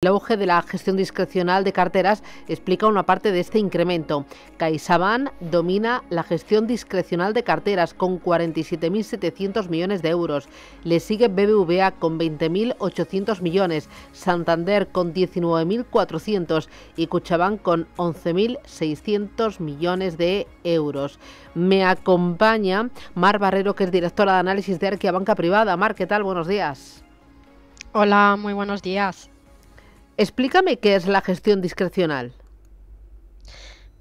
El auge de la gestión discrecional de carteras explica una parte de este incremento. CaixaBank domina la gestión discrecional de carteras con 47.700 millones de euros. Le sigue BBVA con 20.800 millones, Santander con 19.400 y Cuchabán con 11.600 millones de euros. Me acompaña Mar Barrero, que es directora de análisis de Arquia Banca Privada. Mar, ¿qué tal? Buenos días. Hola, muy buenos días. Explícame qué es la gestión discrecional.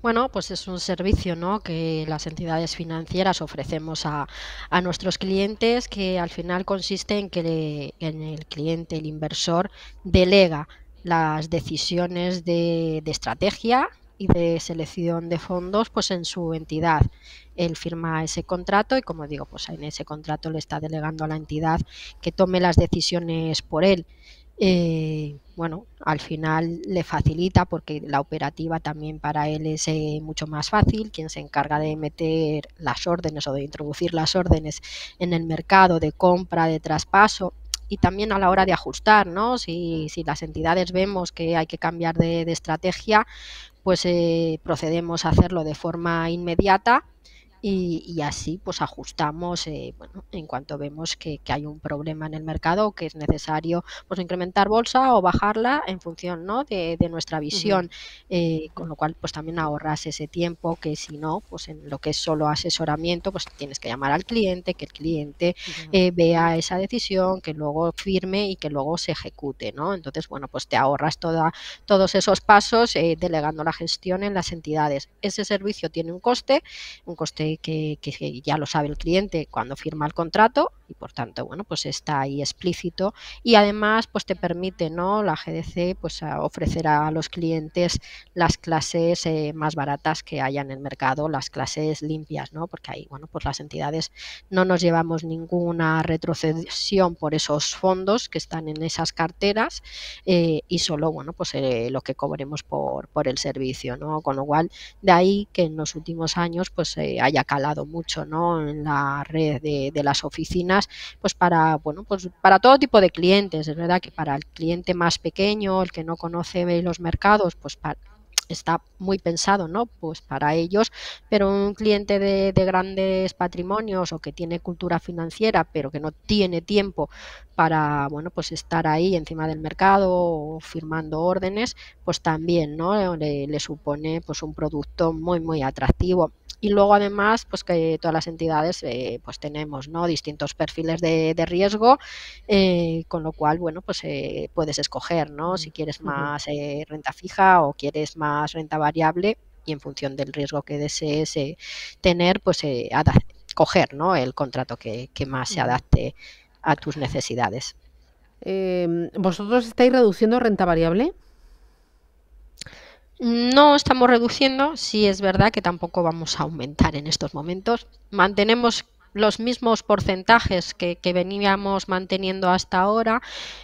Bueno, pues es un servicio ¿no? que las entidades financieras ofrecemos a, a nuestros clientes que al final consiste en que en el cliente, el inversor, delega las decisiones de, de, estrategia y de selección de fondos pues en su entidad. Él firma ese contrato y como digo, pues en ese contrato le está delegando a la entidad que tome las decisiones por él. Eh, bueno, al final le facilita porque la operativa también para él es eh, mucho más fácil. Quien se encarga de meter las órdenes o de introducir las órdenes en el mercado de compra, de traspaso y también a la hora de ajustar, ¿no? Si, las entidades vemos que hay que cambiar de, estrategia, pues eh, procedemos a hacerlo de forma inmediata y, así pues ajustamos eh, bueno, en cuanto vemos que, hay un problema en el mercado que es necesario pues incrementar bolsa o bajarla en función ¿no? de, nuestra visión eh, con lo cual pues también ahorras ese tiempo que si no pues en lo que es solo asesoramiento pues tienes que llamar al cliente que el cliente eh, vea esa decisión que luego firme y que luego se ejecute ¿no? entonces bueno pues te ahorras toda, todos esos pasos delegando la gestión en las entidades ese servicio tiene un coste un coste que, ya lo sabe el cliente cuando firma el contrato y por tanto, bueno, pues está ahí explícito y además pues te permite, ¿no? La GDC pues ofrecer a los clientes las clases eh, más baratas que haya en el mercado, las clases limpias, ¿no? Porque ahí, bueno, pues las entidades no nos llevamos ninguna retrocesión por esos fondos que están en esas carteras eh, y solo, bueno, pues eh, lo que cobremos por, el servicio, ¿no? Con lo cual, de ahí que en los últimos años pues haya calado mucho, ¿no? En la red de las oficinas pues para bueno pues para todo tipo de clientes es verdad que para el cliente más pequeño el que no conoce los mercados pues está muy pensado no pues para ellos pero un cliente de, grandes patrimonios o que tiene cultura financiera pero que no tiene tiempo para bueno pues estar ahí encima del mercado o firmando órdenes pues también no le, le supone pues un producto muy muy atractivo y luego además, pues que todas las entidades eh, pues tenemos distintos perfiles de, riesgo, eh, con lo cual, bueno, pues eh, puedes escoger, ¿no? Si quieres más renta fija o quieres más renta variable y en función del riesgo que desees tener, pues coger ¿no? el contrato que, que más se adapte a tus necesidades. Em, ¿Vosotros estáis reduciendo renta variable? No estamos reduciendo, sí es verdad que tampoco vamos a aumentar en estos momentos. Mantenemos los mismos porcentajes que, veníamos manteniendo hasta ahora.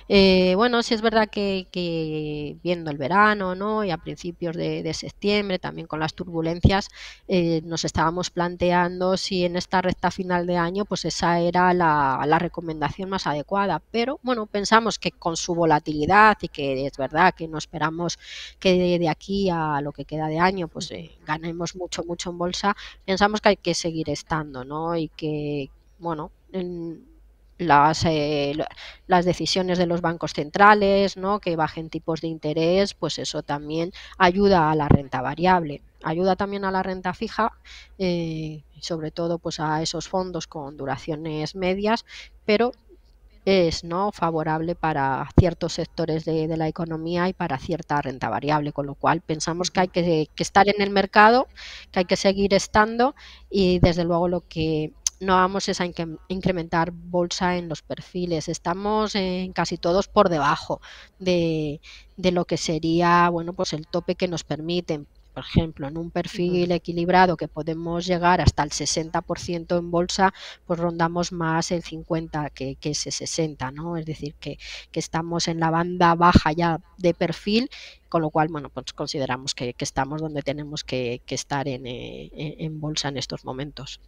Eh, bueno, sí es verdad que, viendo el verano ¿no? y a principios de, septiembre, también con las turbulencias, eh, nos estábamos planteando si en esta recta final de año pues esa era la, recomendación más adecuada. Pero bueno, pensamos que con su volatilidad y que es verdad que no esperamos que de, aquí a lo que queda de año pues eh, ganemos mucho, mucho en bolsa, pensamos que hay que seguir estando ¿no? y que eh, bueno, eh, las, decisiones de los bancos centrales, ¿no? que bajen tipos de interés, pues eso también ayuda a la renta variable. Ayuda también a la renta fija, eh, sobre todo pues a esos fondos con duraciones medias, pero es no favorable para ciertos sectores de, la economía y para cierta renta variable, con lo cual pensamos que hay que, estar en el mercado, que hay que seguir estando y desde luego lo que no vamos a incrementar bolsa en los perfiles. Estamos en casi todos por debajo de, lo que sería bueno pues el tope que nos permiten. Por ejemplo, en un perfil equilibrado que podemos llegar hasta el 60% en bolsa, pues rondamos más el 50 que, ese 60, ¿no? Es decir, que, que estamos en la banda baja ya de perfil con lo cual, bueno, pues consideramos que, que estamos donde tenemos que, que estar en, eh, en bolsa en estos momentos.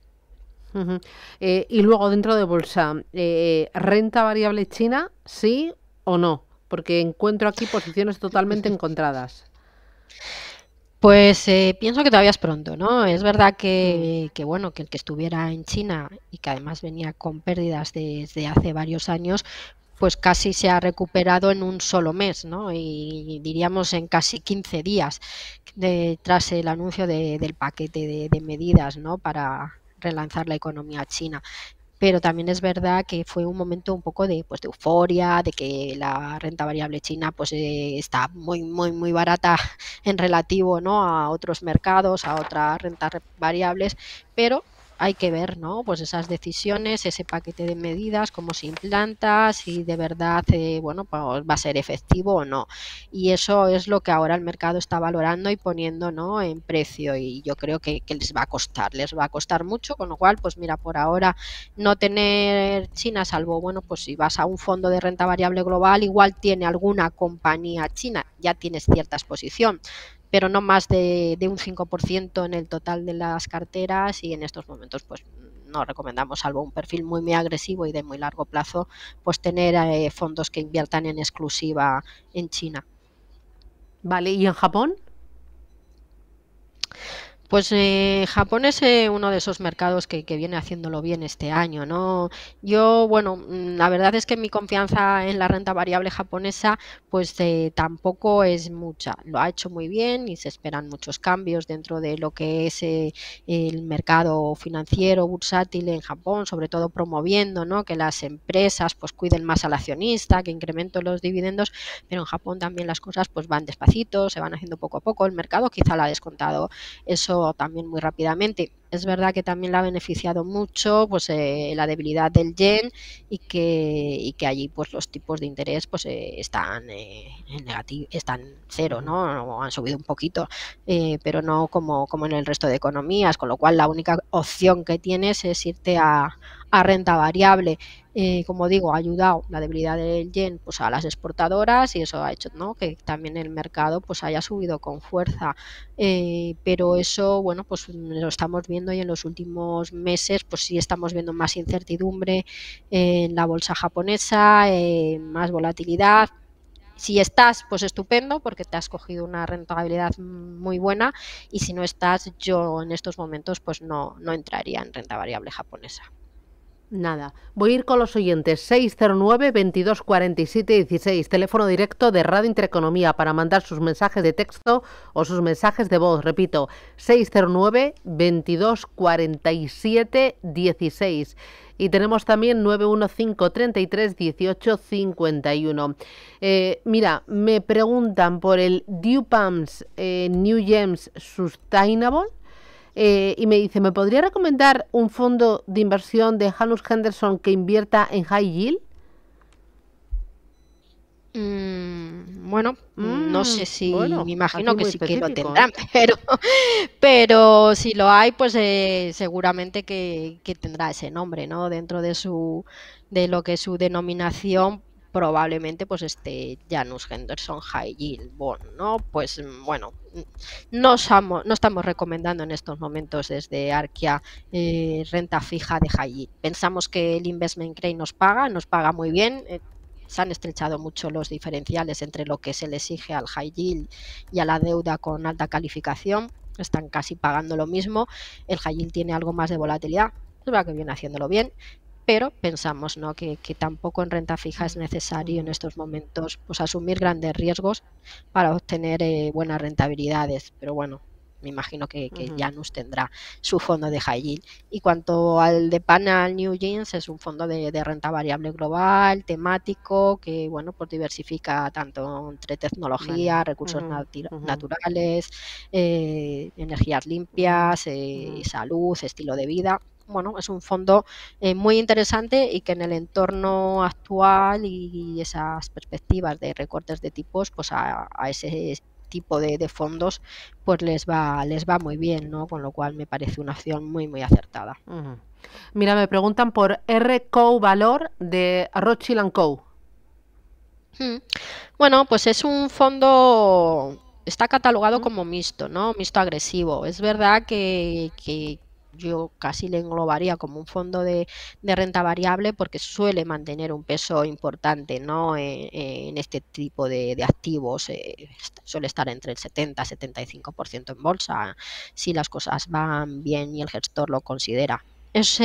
Eh, y luego dentro de bolsa, eh, ¿renta variable china, sí o no? Porque encuentro aquí posiciones totalmente encontradas. Pues eh, pienso que todavía es pronto, ¿no? Es verdad mm. que, bueno, que el que estuviera en China y que además venía con pérdidas desde hace varios años, pues casi se ha recuperado en un solo mes, ¿no? Y diríamos en casi 15 días tras el anuncio del paquete de, de medidas, ¿no? Para, relanzar la economía china pero también es verdad que fue un momento un poco de, pues, de euforia, de que la renta variable china pues, eh, está muy, muy, muy barata en relativo ¿no? a otros mercados, a otras rentas variables, pero hay que ver, ¿no? Pues esas decisiones, ese paquete de medidas, cómo se implanta, si de verdad, eh, bueno, pues va a ser efectivo o no. Y eso es lo que ahora el mercado está valorando y poniendo, ¿no? En precio y yo creo que, les va a costar, les va a costar mucho, con lo cual, pues mira, por ahora no tener China, salvo, bueno, pues si vas a un fondo de renta variable global, igual tiene alguna compañía china, ya tienes cierta exposición pero no más de, un 5% en el total de las carteras y en estos momentos pues no recomendamos, salvo un perfil muy, muy agresivo y de muy largo plazo, pues tener eh, fondos que inviertan en exclusiva en China. Vale, ¿y en Japón? Pues eh, Japón es eh, uno de esos mercados que, viene haciéndolo bien este año, ¿no? Yo, bueno, mm, la verdad es que mi confianza en la renta variable japonesa, pues eh, tampoco es mucha. Lo ha hecho muy bien y se esperan muchos cambios dentro de lo que es el mercado financiero bursátil en Japón, sobre todo promoviendo, ¿no? Que las empresas, pues cuiden más al accionista, que incrementen los dividendos, pero en Japón también las cosas, pues van despacito, se van haciendo poco a poco. El mercado quizá la ha descontado eso también muy rápidamente. Es verdad que también la ha beneficiado mucho pues, eh, la debilidad del yen y que, y que allí pues, los tipos de interés pues, eh, están, eh, negativo, están cero, ¿no? han subido un poquito, eh, pero no como, como en el resto de economías, con lo cual la única opción que tienes es irte a, renta variable. como digo, ha ayudado la debilidad del yen pues, a las exportadoras y eso ha hecho que también el mercado pues, haya subido con fuerza. pero eso, bueno, pues lo estamos viendo y en los últimos meses pues sí estamos viendo más incertidumbre en la bolsa japonesa, más volatilidad. Si estás, pues estupendo, porque te has cogido una rentabilidad muy buena. Y si no estás, yo en estos momentos pues no, no entraría en renta variable japonesa nada. Voy a ir con los oyentes. 609 2247 16, teléfono directo de Radio Intereconomía para mandar sus mensajes de texto o sus mensajes de voz. Repito, 609 2247 16 y tenemos también 915 33 1851. 51. mira, me preguntan por el DuPams eh, New Gems Sustainable. Eh, y me dice, ¿me podría recomendar un fondo de inversión de Janus Henderson que invierta en high yield? Mm, bueno, no mm, sé si, me imagino que sí que lo tendrán, ¿eh? pero, si lo hay, pues eh, seguramente que, tendrá ese nombre, ¿no? Dentro de su, de lo que es su denominación probablemente pues este Janus Henderson High Yield ¿no? Pues mm, bueno, mm, no, no estamos recomendando en estos momentos desde Arquia eh, renta fija de High Yield. Pensamos que el Investment Grade nos paga, nos paga muy bien. Eh, se han estrechado mucho los diferenciales entre lo que se le exige al high yield y a la deuda con alta calificación. Están casi pagando lo mismo. El high yield tiene algo más de volatilidad, es verdad que viene haciéndolo bien, pero pensamos ¿no? que, tampoco en renta fija es necesario en estos momentos pues, asumir grandes riesgos para obtener eh, buenas rentabilidades. Pero bueno, me imagino que, que Janus tendrá su fondo de high yield. Y cuanto al de Panal New Jeans, es un fondo de, renta variable global, temático, que bueno, pues diversifica tanto entre tecnología, recursos naturales, eh, energías limpias, eh, salud, estilo de vida bueno, es un fondo eh, muy interesante y que en el entorno actual y, esas perspectivas de recortes de tipos, pues a, ese tipo de, fondos, pues les va, les va muy bien, ¿no? Con lo cual me parece una opción muy, muy acertada. Mira, me preguntan por RCO Valor de Rothschild Co. Hmm. Bueno, pues es un fondo está catalogado como mixto, ¿no? Mixto agresivo. Es verdad que, yo casi le englobaría como un fondo de, renta variable porque suele mantener un peso importante ¿no? E, e, en, este tipo de, activos. Eh, suele estar entre el 70-75% en bolsa si las cosas van bien y el gestor lo considera es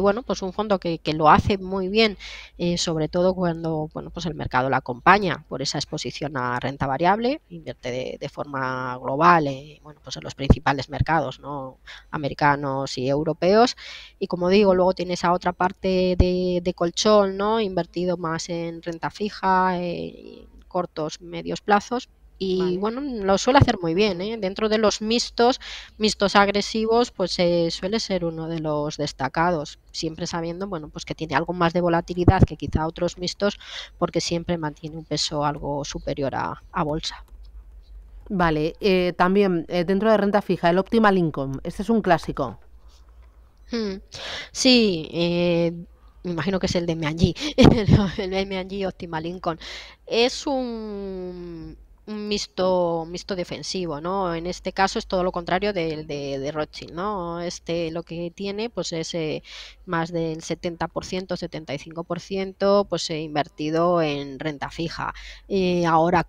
bueno pues un fondo que, lo hace muy bien eh, sobre todo cuando bueno pues el mercado la acompaña por esa exposición a renta variable invierte de, forma global eh, bueno pues en los principales mercados no americanos y europeos y como digo luego tiene esa otra parte de, colchón no invertido más en renta fija eh, cortos medios plazos y bueno, lo suele hacer muy bien. ¿eh? Dentro de los mixtos, mixtos agresivos, pues eh, suele ser uno de los destacados. Siempre sabiendo, bueno, pues que tiene algo más de volatilidad que quizá otros mixtos, porque siempre mantiene un peso algo superior a, bolsa. Vale, eh, también dentro de renta fija, el Optimal Income. Este es un clásico. Hmm. Sí, me imagino que es el de MG, el MG Optimal Income. Es un un mixto, mixto defensivo, ¿no? En este caso es todo lo contrario del de, de, Rothschild, ¿no? Este lo que tiene pues es eh, más del 70%, 75% pues eh, invertido en renta fija. y eh, ahora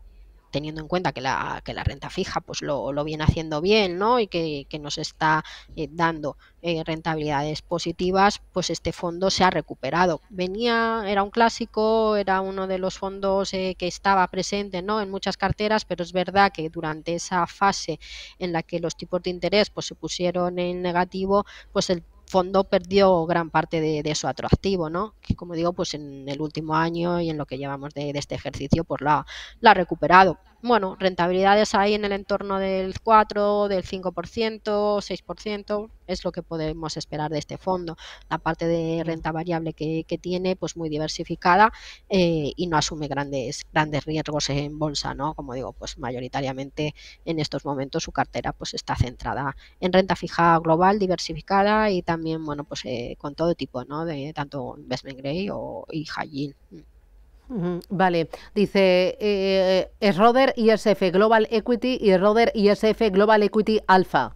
teniendo en cuenta que la, que la renta fija pues lo, viene haciendo bien ¿no? y que, que nos está eh, dando eh, rentabilidades positivas, pues este fondo se ha recuperado. Venía, era un clásico, era uno de los fondos eh, que estaba presente ¿no? en muchas carteras, pero es verdad que durante esa fase en la que los tipos de interés pues, se pusieron en negativo, pues el fondo perdió gran parte de, su atractivo, ¿no? Que como digo, pues en el último año y en lo que llevamos de, este ejercicio, pues la ha recuperado bueno, rentabilidades ahí en el entorno del 4, del 5%, 6%, es lo que podemos esperar de este fondo. La parte de renta variable que, tiene, pues muy diversificada eh, y no asume grandes, grandes riesgos en bolsa, ¿no? Como digo, pues mayoritariamente en estos momentos su cartera pues está centrada en renta fija global, diversificada y también, bueno, pues eh, con todo tipo, ¿no? De tanto investment grade o, y high mm. Vale, dice es eh, eh, Roder ISF Global Equity y Roder ISF Global Equity Alpha.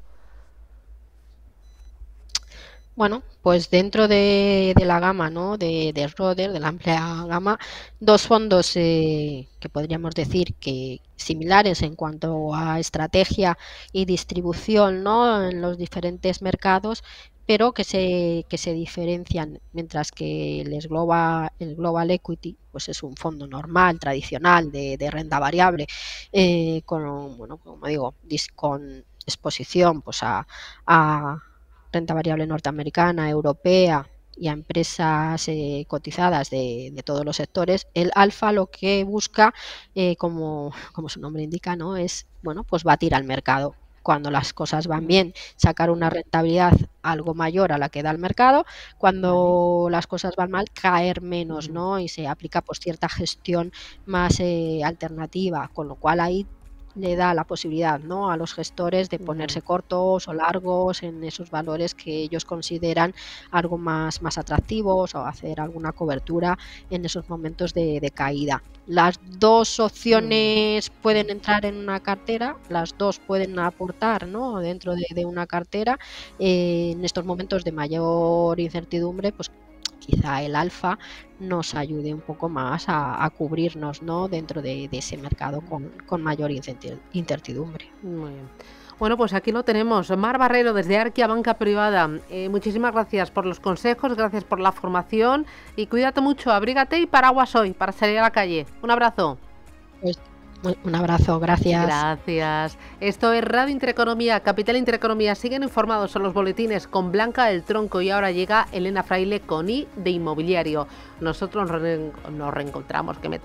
Bueno, pues dentro de, la gama ¿no? de, Roder, de la amplia gama, dos fondos eh, que podríamos decir que similares en cuanto a estrategia y distribución ¿no? en los diferentes mercados, pero que se, que se diferencian, mientras que el global, el global equity pues es un fondo normal, tradicional, de, renta variable, eh, con, bueno, como digo, con exposición pues a, renta variable norteamericana, europea, y a empresas eh, cotizadas de, de, todos los sectores, el alfa lo que busca, eh, como, como, su nombre indica, ¿no? es bueno, pues batir al mercado cuando las cosas van bien, sacar una rentabilidad algo mayor a la que da el mercado, cuando las cosas van mal, caer menos, ¿no? Y se aplica por pues, cierta gestión más eh, alternativa, con lo cual ahí le da la posibilidad ¿no? a los gestores de ponerse cortos o largos en esos valores que ellos consideran algo más, más atractivos o hacer alguna cobertura en esos momentos de, caída. Las dos opciones mm. pueden entrar en una cartera, las dos pueden aportar ¿no? dentro de, una cartera. Eh, en estos momentos de mayor incertidumbre, pues quizá el alfa nos ayude un poco más a, cubrirnos ¿no? dentro de, ese mercado con, mayor incertidumbre. Muy bien. Bueno, pues aquí lo tenemos. Mar Barrero, desde Arquia Banca Privada. Eh, muchísimas gracias por los consejos, gracias por la formación y cuídate mucho, abrígate y paraguas hoy para salir a la calle. Un abrazo. Pues un abrazo, gracias. Gracias. Esto es Radio Intereconomía, Capital Intereconomía. Siguen informados son los boletines con Blanca del Tronco y ahora llega Elena Fraile con I de Inmobiliario. Nosotros nos reencontramos. Que me